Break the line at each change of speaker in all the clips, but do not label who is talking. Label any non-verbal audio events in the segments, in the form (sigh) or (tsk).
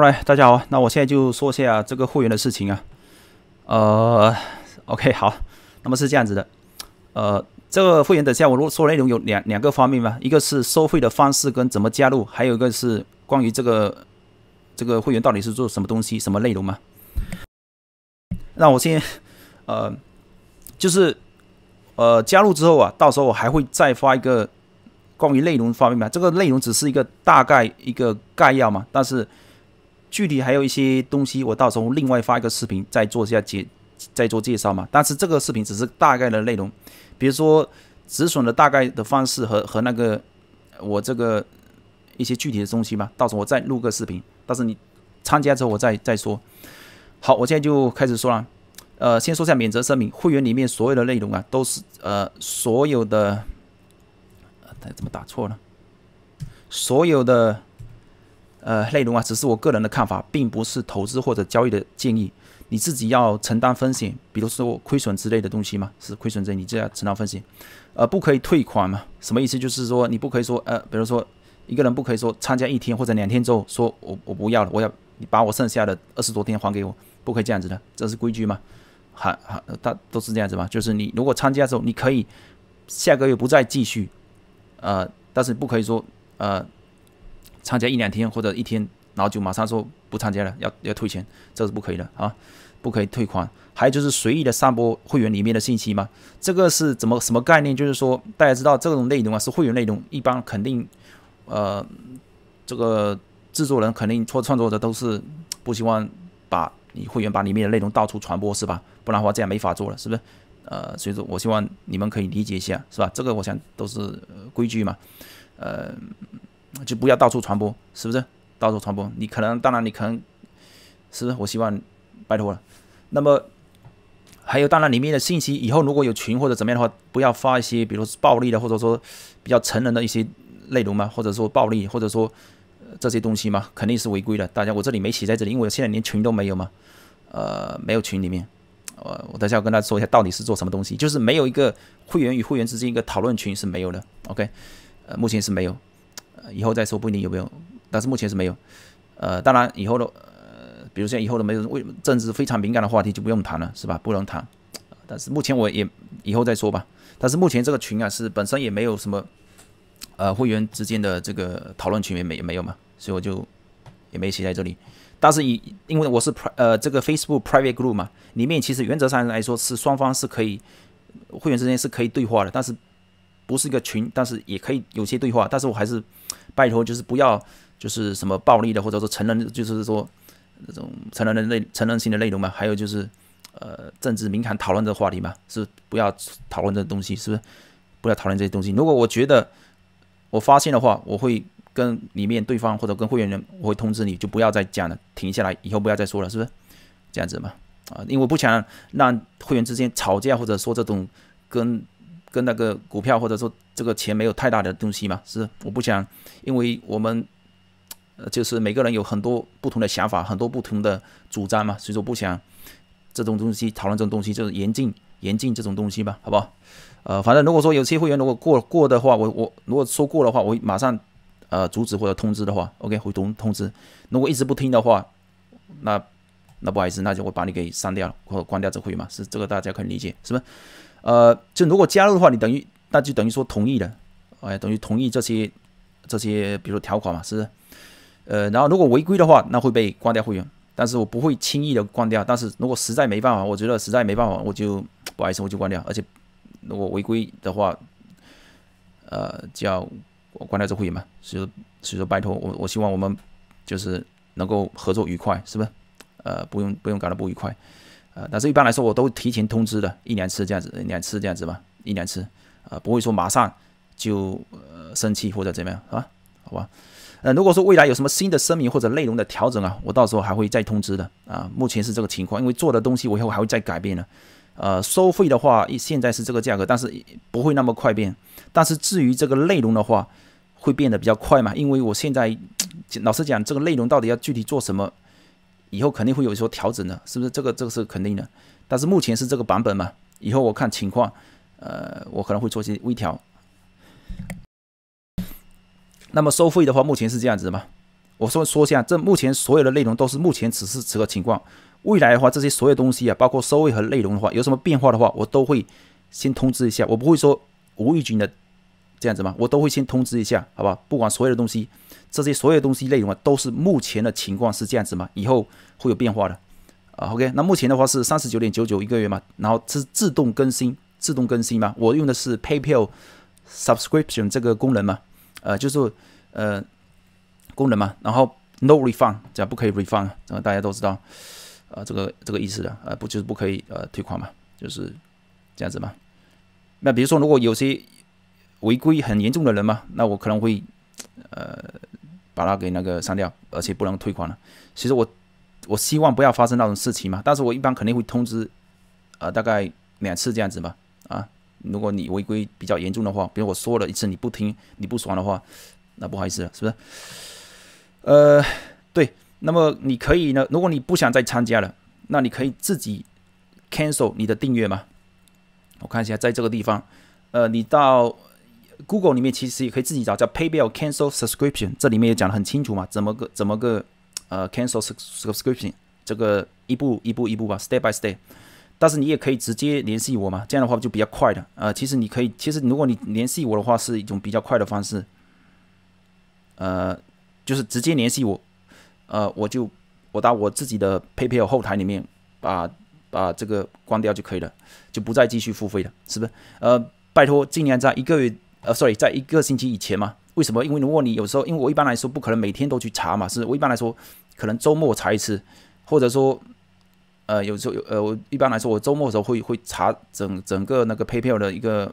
right，大家好，那我现在就说下这个会员的事情啊。呃，OK，好，那么是这样子的，呃，这个会员等下我如果说内容有两两个方面嘛，一个是收费的方式跟怎么加入，还有一个是关于这个这个会员到底是做什么东西、什么内容嘛。那我先，呃，就是呃加入之后啊，到时候我还会再发一个关于内容方面嘛，这个内容只是一个大概一个概要嘛，但是。具体还有一些东西，我到时候另外发一个视频，再做一下介，再做介绍嘛。但是这个视频只是大概的内容，比如说止损的大概的方式和和那个我这个一些具体的东西吧。到时候我再录个视频，但是你参加之后我再再说。好，我现在就开始说了，呃，先说一下免责声明，会员里面所有的内容啊，都是呃所有的，呃怎么打错了，所有的。呃，内容啊，只是我个人的看法，并不是投资或者交易的建议。你自己要承担风险，比如说亏损之类的东西吗？是亏损，在你就要承担风险。呃，不可以退款吗？什么意思？就是说你不可以说呃，比如说一个人不可以说参加一天或者两天之后，说我我不要了，我要你把我剩下的二十多天还给我，不可以这样子的，这是规矩吗？好好，大都是这样子嘛。就是你如果参加之后，你可以下个月不再继续，呃，但是不可以说呃。参加一两天或者一天，然后就马上说不参加了，要要退钱，这是不可以的啊，不可以退款。还有就是随意的散播会员里面的信息嘛，这个是怎么什么概念？就是说大家知道这种内容啊是会员内容，一般肯定呃这个制作人肯定或创作者都是不希望把你会员把里面的内容到处传播是吧？不然的话这样没法做了，是不是？呃，所以说我希望你们可以理解一下，是吧？这个我想都是规矩嘛，呃。就不要到处传播，是不是？到处传播，你可能，当然你可能是。我希望，拜托了。那么还有，当然里面的信息以后如果有群或者怎么样的话，不要发一些，比如暴力的，或者说比较成人的一些内容嘛，或者说暴力，或者说这些东西嘛，肯定是违规的。大家我这里没写在这里，因为我现在连群都没有嘛，呃，没有群里面，呃，我等下要跟他说一下到底是做什么东西，就是没有一个会员与会员之间一个讨论群是没有的。OK，呃，目前是没有。以后再说，不一定有没有，但是目前是没有。呃，当然以后的，呃，比如像以后的没有，为政治非常敏感的话题就不用谈了，是吧？不能谈。但是目前我也以后再说吧。但是目前这个群啊，是本身也没有什么，呃，会员之间的这个讨论群也没也没有嘛，所以我就也没写在这里。但是以因为我是 pr 呃这个 Facebook Private Group 嘛，里面其实原则上来说是双方是可以会员之间是可以对话的，但是。不是一个群，但是也可以有些对话，但是我还是拜托，就是不要就是什么暴力的，或者说成人，就是说那种成人内成人性的内容嘛，还有就是呃政治敏感讨论的话题嘛，是不要讨论这东西，是不是？不要讨论这些东西。如果我觉得我发现的话，我会跟里面对方或者跟会员人，我会通知你就不要再讲了，停下来，以后不要再说了，是不是？这样子嘛，啊，因为我不想让会员之间吵架，或者说这种跟。跟那个股票或者说这个钱没有太大的东西嘛，是我不想，因为我们，呃，就是每个人有很多不同的想法，很多不同的主张嘛，所以说不想这种东西讨论这种东西，就是严禁严禁这种东西吧，好不好？呃，反正如果说有些会员如果过过的话，我我如果说过的话，我马上呃阻止或者通知的话，OK 会通通知。如果一直不听的话，那那不好意思，那就我把你给删掉了或关掉这会员嘛，是这个大家可以理解，是不？呃，就如果加入的话，你等于那就等于说同意了，哎，等于同意这些这些，比如说条款嘛，是不？呃，然后如果违规的话，那会被关掉会员，但是我不会轻易的关掉，但是如果实在没办法，我觉得实在没办法，我就不碍事，我就关掉，而且如果违规的话，呃，叫关掉这会员嘛，所以说，所以说拜托我，我希望我们就是能够合作愉快，是不？是？呃，不用不用搞得不愉快。呃，但是一般来说，我都提前通知的，一年次这样子，一年次这样子吧，一年次，呃，不会说马上就呃生气或者怎么样，是吧？好吧，呃，如果说未来有什么新的声明或者内容的调整啊，我到时候还会再通知的啊。目前是这个情况，因为做的东西我以后还会再改变的。呃，收费的话现在是这个价格，但是不会那么快变。但是至于这个内容的话，会变得比较快嘛？因为我现在 (tsk) 老实讲，这个内容到底要具体做什么？以后肯定会有所调整的，是不是？这个这个是肯定的，但是目前是这个版本嘛。以后我看情况，呃，我可能会做一些微调。那么收费的话，目前是这样子的嘛。我说说一下，这目前所有的内容都是目前此时此刻情况。未来的话，这些所有东西啊，包括收费和内容的话，有什么变化的话，我都会先通知一下。我不会说无预警的。这样子吗？我都会先通知一下，好吧？不管所有的东西，这些所有的东西内容啊，都是目前的情况是这样子吗？以后会有变化的啊。OK，那目前的话是三十九点九九一个月嘛，然后是自动更新，自动更新嘛。我用的是 PayPal Subscription 这个功能嘛，呃，就是呃功能嘛。然后 No refund，这样不可以 refund，大家都知道呃，这个这个意思的呃，不就是不可以呃退款嘛？就是这样子嘛。那比如说如果有些违规很严重的人嘛，那我可能会，呃，把他给那个删掉，而且不能退款了。其实我我希望不要发生那种事情嘛，但是我一般肯定会通知，呃，大概两次这样子嘛，啊，如果你违规比较严重的话，比如我说了一次你不听你不爽的话，那不好意思了，是不是？呃，对，那么你可以呢，如果你不想再参加了，那你可以自己 cancel 你的订阅嘛。我看一下在这个地方，呃，你到。Google 里面其实也可以自己找，叫 PayPal cancel subscription，这里面也讲得很清楚嘛，怎么个怎么个呃 cancel subscription，这个一步一步一步一步吧，step by step。但是你也可以直接联系我嘛，这样的话就比较快的。呃，其实你可以，其实如果你联系我的话，是一种比较快的方式。呃，就是直接联系我，呃，我就我到我自己的 PayPal 后台里面把把这个关掉就可以了，就不再继续付费了，是不是？呃，拜托，尽量在一个月。呃，sorry，在一个星期以前嘛？为什么？因为如果你有时候，因为我一般来说不可能每天都去查嘛，是我一般来说可能周末查一次，或者说，呃，有时候有，呃，我一般来说我周末的时候会会查整整个那个 PayPal 的一个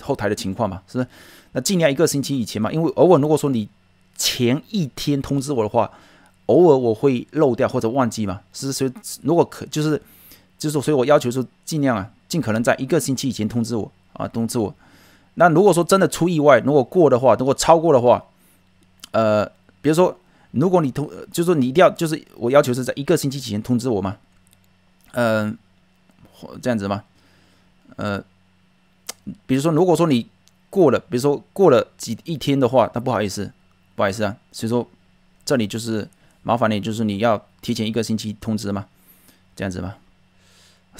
后台的情况嘛，是不？那尽量一个星期以前嘛，因为偶尔如果说你前一天通知我的话，偶尔我会漏掉或者忘记嘛，是是，如果可就是就是，所以我要求是尽量啊，尽可能在一个星期以前通知我啊，通知我。那如果说真的出意外，如果过的话，如果超过的话，呃，比如说，如果你通，就是说你一定要，就是我要求是在一个星期前通知我嘛，嗯，这样子嘛，呃，比如说如果说你过了，比如说过了几一天的话，那不好意思，不好意思啊，所以说这里就是麻烦你，就是你要提前一个星期通知嘛，这样子嘛，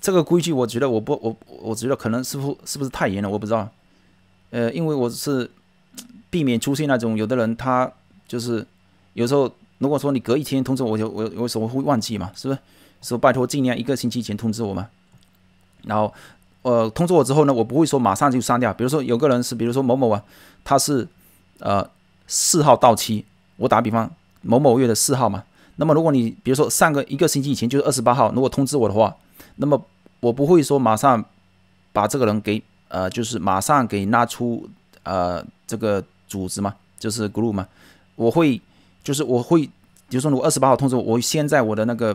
这个规矩我觉得我不我我觉得可能是不是不是太严了，我不知道。呃，因为我是避免出现那种有的人他就是有时候，如果说你隔一天通知我，我我我怎么会忘记嘛？是不是？说拜托，尽量一个星期前通知我嘛。然后，呃，通知我之后呢，我不会说马上就删掉。比如说有个人是，比如说某某啊，他是呃四号到期。我打比方，某某月的四号嘛。那么如果你比如说上个一个星期以前就是二十八号，如果通知我的话，那么我不会说马上把这个人给。呃，就是马上给拉出呃这个组织嘛，就是 group 嘛。我会就是我会，比如说如果二十八号通知我，先在我的那个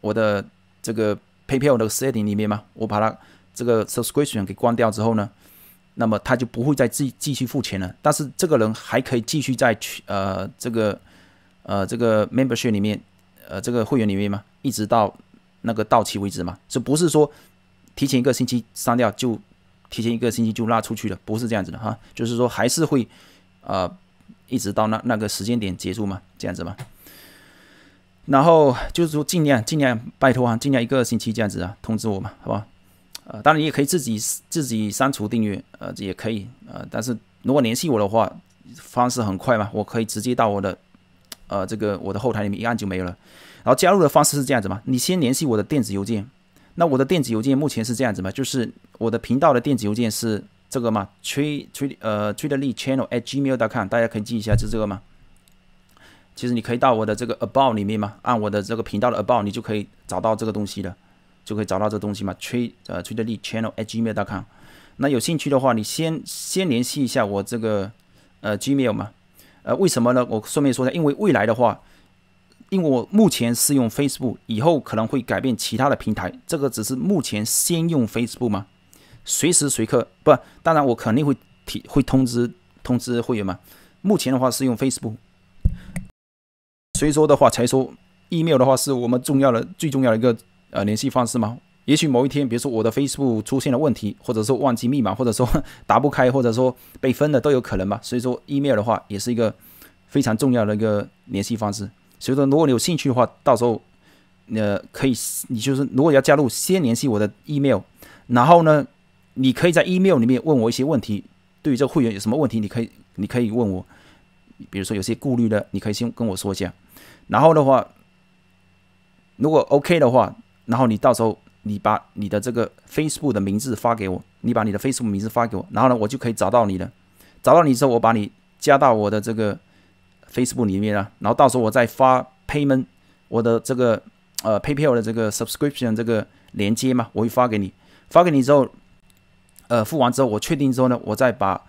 我的这个 paypal 的 s e t t i n g 里面嘛，我把它这个 subscription 给关掉之后呢，那么他就不会再继继续付钱了。但是这个人还可以继续在呃这个呃这个 membership 里面呃这个会员里面嘛，一直到那个到期为止嘛，就不是说提前一个星期删掉就？提前一个星期就拉出去了，不是这样子的哈，就是说还是会，呃，一直到那那个时间点结束嘛，这样子嘛。然后就是说尽量尽量拜托啊，尽量一个星期这样子啊，通知我嘛，好吧？呃，当然你也可以自己自己删除订阅，呃，也可以呃，但是如果联系我的话，方式很快嘛，我可以直接到我的呃这个我的后台里面一按就没有了。然后加入的方式是这样子嘛，你先联系我的电子邮件。那我的电子邮件目前是这样子嘛，就是我的频道的电子邮件是这个嘛，tr e e traderli e e 呃 channel at gmail.com，大家可以记一下，就这个嘛。其实你可以到我的这个 about 里面嘛，按我的这个频道的 about，你就可以找到这个东西了，就可以找到这个东西嘛，tr e e 呃 traderli channel at gmail.com。那有兴趣的话，你先先联系一下我这个呃 gmail 嘛，呃为什么呢？我顺便说一下，因为未来的话。因为我目前是用 Facebook，以后可能会改变其他的平台，这个只是目前先用 Facebook 吗？随时随刻不，当然我肯定会提会通知通知会员嘛。目前的话是用 Facebook，所以说的话才说 email 的话是我们重要的最重要的一个呃联系方式嘛。也许某一天，比如说我的 Facebook 出现了问题，或者说忘记密码，或者说 (laughs) 打不开，或者说被封了都有可能嘛。所以说 email 的话也是一个非常重要的一个联系方式。所以说，如果你有兴趣的话，到时候，呃，可以，你就是如果要加入，先联系我的 email，然后呢，你可以在 email 里面问我一些问题，对于这个会员有什么问题，你可以，你可以问我，比如说有些顾虑的，你可以先跟我说一下，然后的话，如果 OK 的话，然后你到时候你把你的这个 Facebook 的名字发给我，你把你的 Facebook 名字发给我，然后呢，我就可以找到你了，找到你之后，我把你加到我的这个。Facebook 里面啊，然后到时候我再发 Payment 我的这个呃 PayPal 的这个 Subscription 这个连接嘛，我会发给你。发给你之后，呃，付完之后我确定之后呢，我再把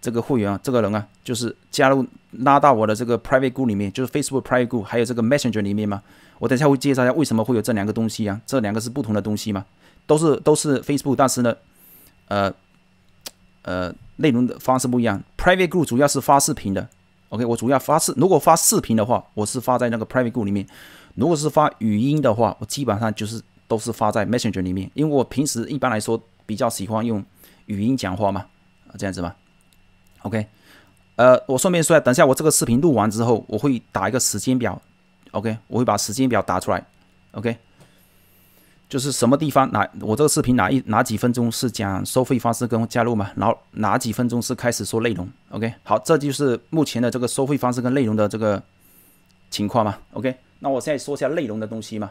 这个会员啊，这个人啊，就是加入拉到我的这个 Private Group 里面，就是 Facebook Private Group，还有这个 Messenger 里面嘛。我等下会介绍一下为什么会有这两个东西啊，这两个是不同的东西嘛，都是都是 Facebook，但是呢，呃呃，内容的方式不一样。Private Group 主要是发视频的。OK，我主要发视，如果发视频的话，我是发在那个 Private Group 里面；如果是发语音的话，我基本上就是都是发在 Messenger 里面，因为我平时一般来说比较喜欢用语音讲话嘛，这样子吧。OK，呃，我顺便说，等下我这个视频录完之后，我会打一个时间表，OK，我会把时间表打出来，OK。就是什么地方哪我这个视频哪一哪几分钟是讲收费方式跟加入嘛，然后哪几分钟是开始说内容，OK，好，这就是目前的这个收费方式跟内容的这个情况嘛，OK，那我现在说一下内容的东西嘛，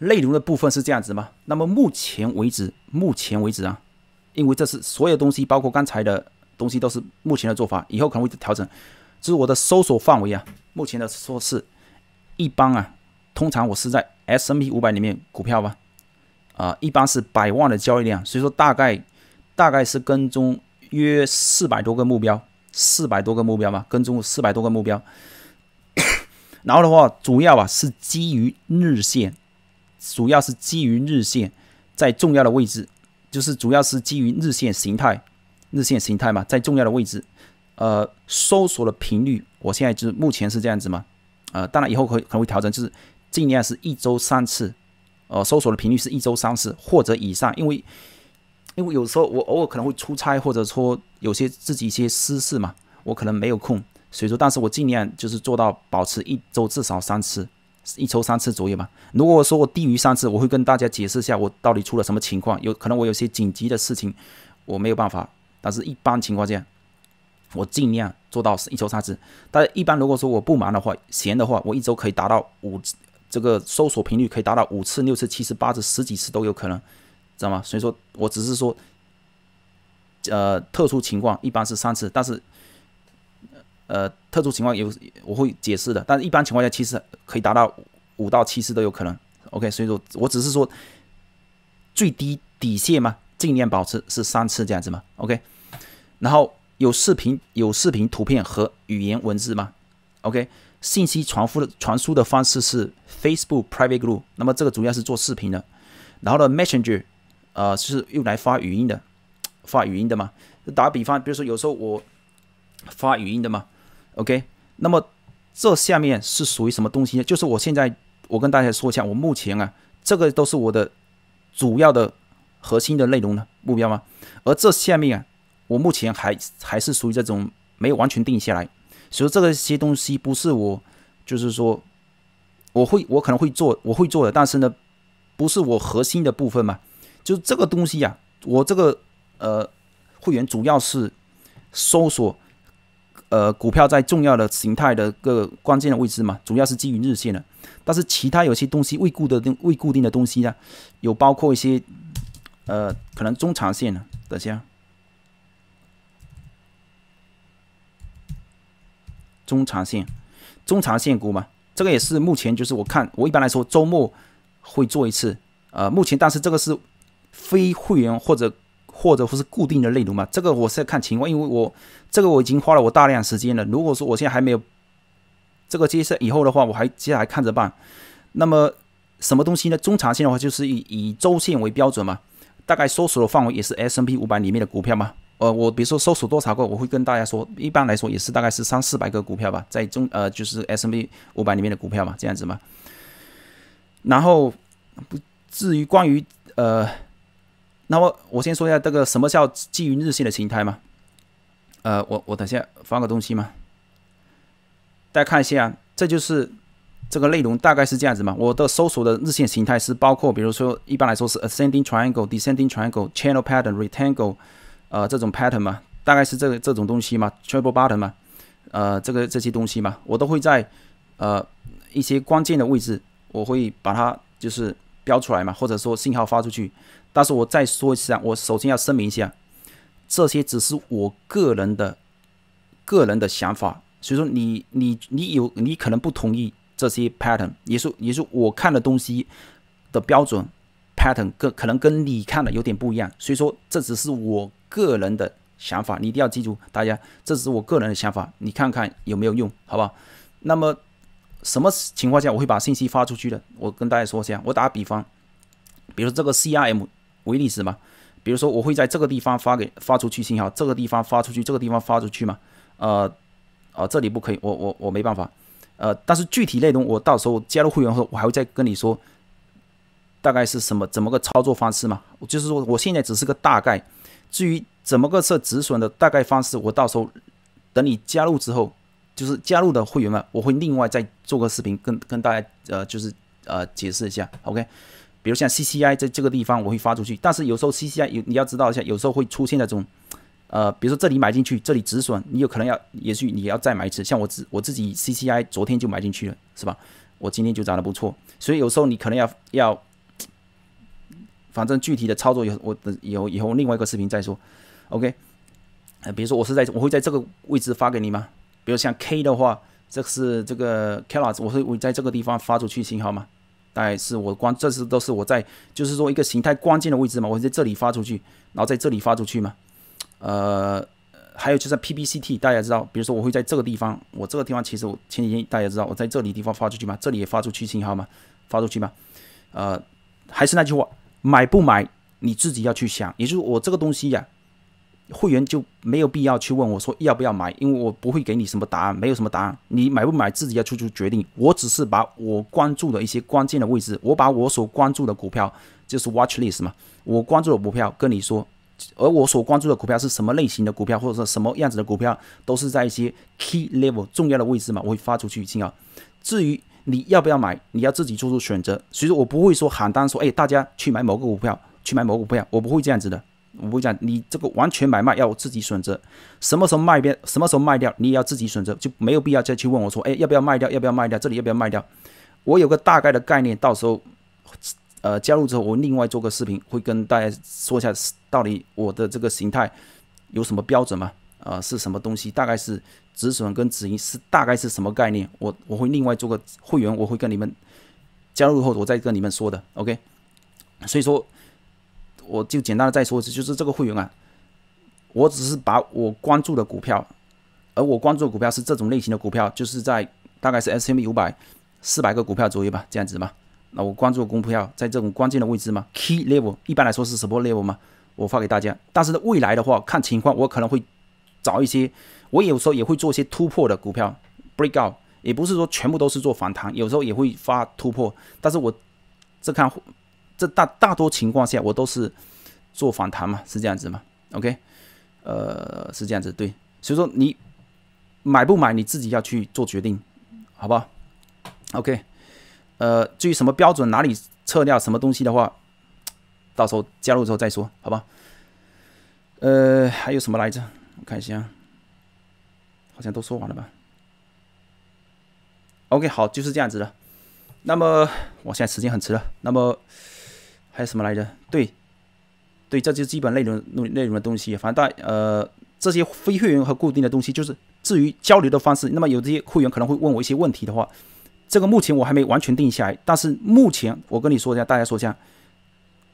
内容的部分是这样子嘛？那么目前为止，目前为止啊，因为这是所有东西，包括刚才的东西都是目前的做法，以后可能会调整，这是我的搜索范围啊，目前的说是，一般啊，通常我是在。S M P 五百里面股票吧，啊，一般是百万的交易量，所以说大概大概是跟踪约四百多个目标，四百多个目标嘛，跟踪四百多个目标。(coughs) 然后的话，主要啊是基于日线，主要是基于日线，在重要的位置，就是主要是基于日线形态，日线形态嘛，在重要的位置，呃，搜索的频率，我现在就是目前是这样子嘛，呃，当然以后可可能会调整，就是。尽量是一周三次，呃，搜索的频率是一周三次或者以上，因为因为有时候我偶尔可能会出差，或者说有些自己一些私事嘛，我可能没有空，所以说，但是我尽量就是做到保持一周至少三次，一周三次左右嘛。如果说我低于三次，我会跟大家解释一下我到底出了什么情况，有可能我有些紧急的事情我没有办法，但是一般情况下，我尽量做到一周三次。但一般如果说我不忙的话，闲的话，我一周可以达到五。这个搜索频率可以达到五次、六次、七次、八次、十几次都有可能，知道吗？所以说我只是说，呃，特殊情况一般是三次，但是，呃，特殊情况有我会解释的，但是一般情况下，其实可以达到五到七次都有可能。OK，所以说我只是说最低底线嘛，尽量保持是三次这样子嘛。OK，然后有视频、有视频、图片和语言文字吗？OK。信息传输的传输的方式是 Facebook Private Group，那么这个主要是做视频的，然后呢，Messenger，呃，是用来发语音的，发语音的嘛？打比方，比如说有时候我发语音的嘛，OK？那么这下面是属于什么东西呢？就是我现在我跟大家说一下，我目前啊，这个都是我的主要的核心的内容呢，目标吗？而这下面啊，我目前还还是属于这种没有完全定下来。所以这个些东西不是我，就是说我会我可能会做我会做的，但是呢，不是我核心的部分嘛。就这个东西呀，我这个呃会员主要是搜索呃股票在重要的形态的个关键的位置嘛，主要是基于日线的。但是其他有些东西未固的未固定的东西呢，有包括一些呃可能中长线的，等下。中长线，中长线股嘛，这个也是目前就是我看，我一般来说周末会做一次，呃，目前但是这个是非会员或者或者或是固定的内容嘛，这个我是看情况，因为我这个我已经花了我大量时间了，如果说我现在还没有这个接下以后的话，我还接下来看着办。那么什么东西呢？中长线的话就是以以周线为标准嘛，大概搜索的范围也是 S M P 五百里面的股票嘛。呃，我比如说搜索多查过，我会跟大家说，一般来说也是大概是三四百个股票吧，在中呃就是 S M B 五百里面的股票嘛，这样子嘛。然后，至于关于呃，那么我先说一下这个什么叫基于日线的形态嘛。呃，我我等下发个东西嘛，大家看一下，这就是这个内容大概是这样子嘛。我的搜索的日线形态是包括，比如说一般来说是 ascending triangle、descending triangle、channel pattern、rectangle。呃，这种 pattern 嘛，大概是这个这种东西嘛，triple b u t t o n 嘛，呃，这个这些东西嘛，我都会在呃一些关键的位置，我会把它就是标出来嘛，或者说信号发出去。但是我再说一下，我首先要声明一下，这些只是我个人的个人的想法，所以说你你你有你可能不同意这些 pattern，也是也是我看的东西的标准 pattern，跟可能跟你看的有点不一样，所以说这只是我。个人的想法，你一定要记住，大家，这只是我个人的想法，你看看有没有用，好吧？那么什么情况下我会把信息发出去的？我跟大家说一下，我打比方，比如这个 CRM 为例子嘛，比如说我会在这个地方发给发出去信号，这个地方发出去，这个地方发出去嘛，呃，呃，这里不可以，我我我没办法，呃，但是具体内容我到时候加入会员后，我还会再跟你说，大概是什么怎么个操作方式嘛，就是说我现在只是个大概。至于怎么个设止损的大概方式，我到时候等你加入之后，就是加入的会员们，我会另外再做个视频跟跟大家呃，就是呃解释一下。OK，比如像 CCI 在这个地方我会发出去，但是有时候 CCI 有你要知道一下，有时候会出现那种呃，比如说这里买进去，这里止损，你有可能要，也许你要再买一次。像我自我自己 CCI 昨天就买进去了，是吧？我今天就涨得不错，所以有时候你可能要要。反正具体的操作有我的有以后另外一个视频再说，OK？比如说我是在我会在这个位置发给你吗？比如像 K 的话，这是这个 K e l l s 我会在这个地方发出去信号吗？概是我关这是都是我在就是说一个形态关键的位置嘛，我在这里发出去，然后在这里发出去嘛。呃，还有就是 PPT，大家知道，比如说我会在这个地方，我这个地方其实我前几天大家知道，我在这里地方发出去嘛，这里也发出去信号嘛，发出去嘛，呃，还是那句话。买不买你自己要去想，也就是我这个东西呀，会员就没有必要去问我说要不要买，因为我不会给你什么答案，没有什么答案，你买不买自己要做出决定。我只是把我关注的一些关键的位置，我把我所关注的股票就是 watch list 嘛，我关注的股票跟你说，而我所关注的股票是什么类型的股票或者是什么样子的股票，都是在一些 key level 重要的位置嘛，我会发出去提醒。至于你要不要买？你要自己做出选择。所以说，我不会说喊单，说哎，大家去买某个股票，去买某股票，我不会这样子的，我不会讲，你这个完全买卖要我自己选择，什么时候卖别，什么时候卖掉，你也要自己选择，就没有必要再去问我说，哎，要不要卖掉，要不要卖掉，这里要不要卖掉？我有个大概的概念，到时候，呃，加入之后，我另外做个视频，会跟大家说一下，到底我的这个形态有什么标准吗？呃，是什么东西？大概是。止损跟止盈是大概是什么概念？我我会另外做个会员，我会跟你们加入后，我再跟你们说的。OK，所以说我就简单的再说一次，就是这个会员啊，我只是把我关注的股票，而我关注的股票是这种类型的股票，就是在大概是 S M E 五百四百个股票左右吧，这样子嘛。那我关注的股票在这种关键的位置嘛 k e y level 一般来说是 support level 嘛，我发给大家，但是呢，未来的话看情况，我可能会。找一些，我有时候也会做一些突破的股票，break out，也不是说全部都是做反弹，有时候也会发突破。但是我这看这大大多情况下，我都是做反弹嘛，是这样子嘛？OK，呃，是这样子，对。所以说你买不买，你自己要去做决定，好吧？OK，呃，至于什么标准，哪里测掉什么东西的话，到时候加入之后再说，好吧？呃，还有什么来着？看一下，好像都说完了吧？OK，好，就是这样子的。那么我现在时间很迟了。那么还有什么来着？对，对，这些基本内容、内内容的东西，反正大呃，这些非会员和固定的东西，就是至于交流的方式。那么有这些会员可能会问我一些问题的话，这个目前我还没完全定下来。但是目前我跟你说一下，大家说一下，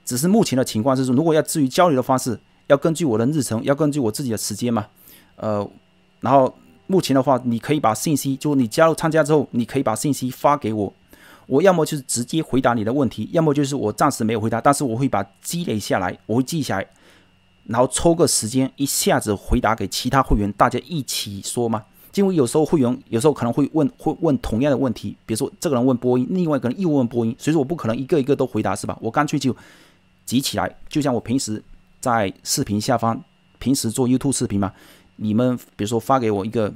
只是目前的情况是说，如果要至于交流的方式。要根据我的日程，要根据我自己的时间嘛，呃，然后目前的话，你可以把信息，就你加入参加之后，你可以把信息发给我，我要么就是直接回答你的问题，要么就是我暂时没有回答，但是我会把积累下来，我会记下来，然后抽个时间一下子回答给其他会员，大家一起说嘛，因为有时候会员有时候可能会问会问同样的问题，比如说这个人问波音，另外一个人又问波音，所以说我不可能一个一个都回答是吧？我干脆就集起来，就像我平时。在视频下方，平时做 YouTube 视频嘛？你们比如说发给我一个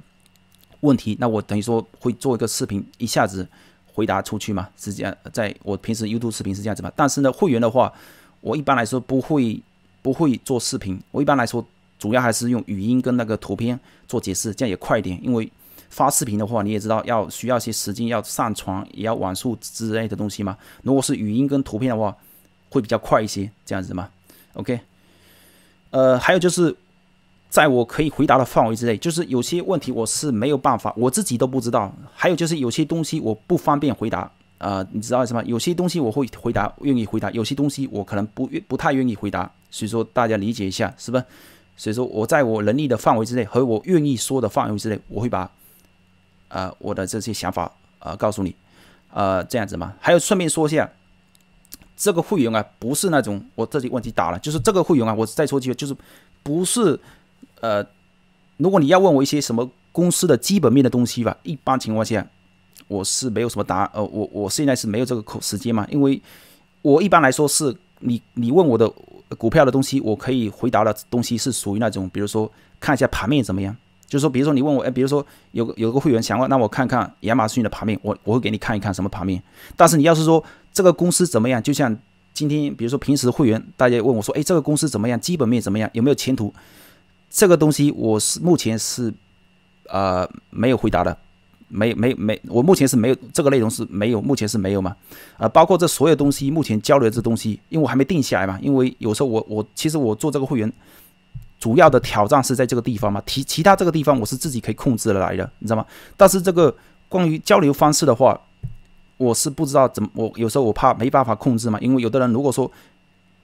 问题，那我等于说会做一个视频，一下子回答出去嘛？是这样，在我平时 YouTube 视频是这样子嘛？但是呢，会员的话，我一般来说不会不会做视频，我一般来说主要还是用语音跟那个图片做解释，这样也快一点。因为发视频的话，你也知道要需要些时间要上传，也要网速之类的东西嘛。如果是语音跟图片的话，会比较快一些，这样子嘛。OK。呃，还有就是，在我可以回答的范围之内，就是有些问题我是没有办法，我自己都不知道。还有就是有些东西我不方便回答啊，你知道什么？有些东西我会回答，愿意回答；有些东西我可能不不太愿意回答，所以说大家理解一下，是吧？所以说，我在我能力的范围之内和我愿意说的范围之内，我会把呃我的这些想法呃告诉你，呃这样子嘛。还有顺便说一下。这个会员啊，不是那种我这里问题打了，就是这个会员啊，我再说几句，就是不是呃，如果你要问我一些什么公司的基本面的东西吧，一般情况下我是没有什么答，案，呃，我我现在是没有这个口时间嘛，因为我一般来说是你你问我的股票的东西，我可以回答的东西是属于那种，比如说看一下盘面怎么样，就是说比如说你问我，哎，比如说有有个会员想问，那我看看亚马逊的盘面，我我会给你看一看什么盘面，但是你要是说。这个公司怎么样？就像今天，比如说平时会员，大家问我说：“哎，这个公司怎么样？基本面怎么样？有没有前途？”这个东西我是目前是呃没有回答的，没没没，我目前是没有这个内容是没有，目前是没有嘛。啊，包括这所有东西，目前交流这东西，因为我还没定下来嘛。因为有时候我我其实我做这个会员，主要的挑战是在这个地方嘛。其其他这个地方我是自己可以控制的来的，你知道吗？但是这个关于交流方式的话。我是不知道怎么，我有时候我怕没办法控制嘛，因为有的人如果说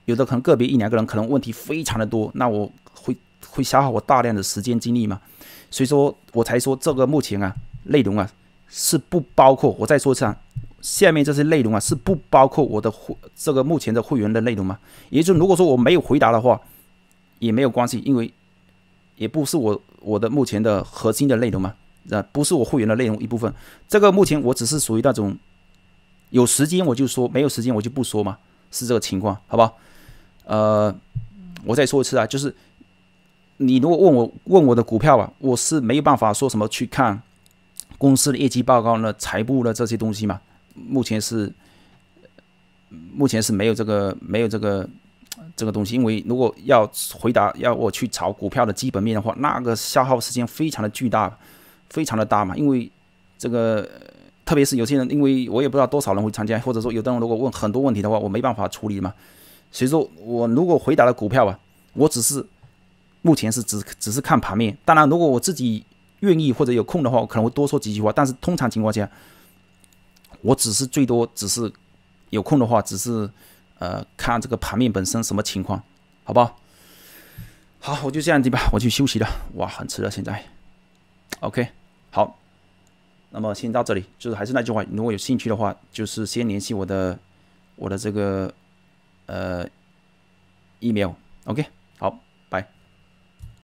有的可能个别一两个人可能问题非常的多，那我会会消耗我大量的时间精力嘛，所以说我才说这个目前啊内容啊是不包括，我再说一下，下面这些内容啊是不包括我的会这个目前的会员的内容嘛，也就如果说我没有回答的话也没有关系，因为也不是我我的目前的核心的内容嘛，啊不是我会员的内容一部分，这个目前我只是属于那种。有时间我就说，没有时间我就不说嘛，是这个情况，好吧？呃，我再说一次啊，就是你如果问我问我的股票吧，我是没有办法说什么去看公司的业绩报告呢、财务的这些东西嘛。目前是目前是没有这个没有这个这个东西，因为如果要回答要我去炒股票的基本面的话，那个消耗时间非常的巨大，非常的大嘛，因为这个。特别是有些人，因为我也不知道多少人会参加，或者说有的人如果问很多问题的话，我没办法处理嘛。所以说我如果回答了股票啊，我只是目前是只只是看盘面。当然，如果我自己愿意或者有空的话，我可能会多说几句话。但是通常情况下，我只是最多只是有空的话，只是呃看这个盘面本身什么情况，好不好？好，我就这样子吧，我去休息了。哇，很迟了现在。OK，好。那么先到这里，就是还是那句话，如果有兴趣的话，就是先联系我的，我的这个，呃，email，OK，好。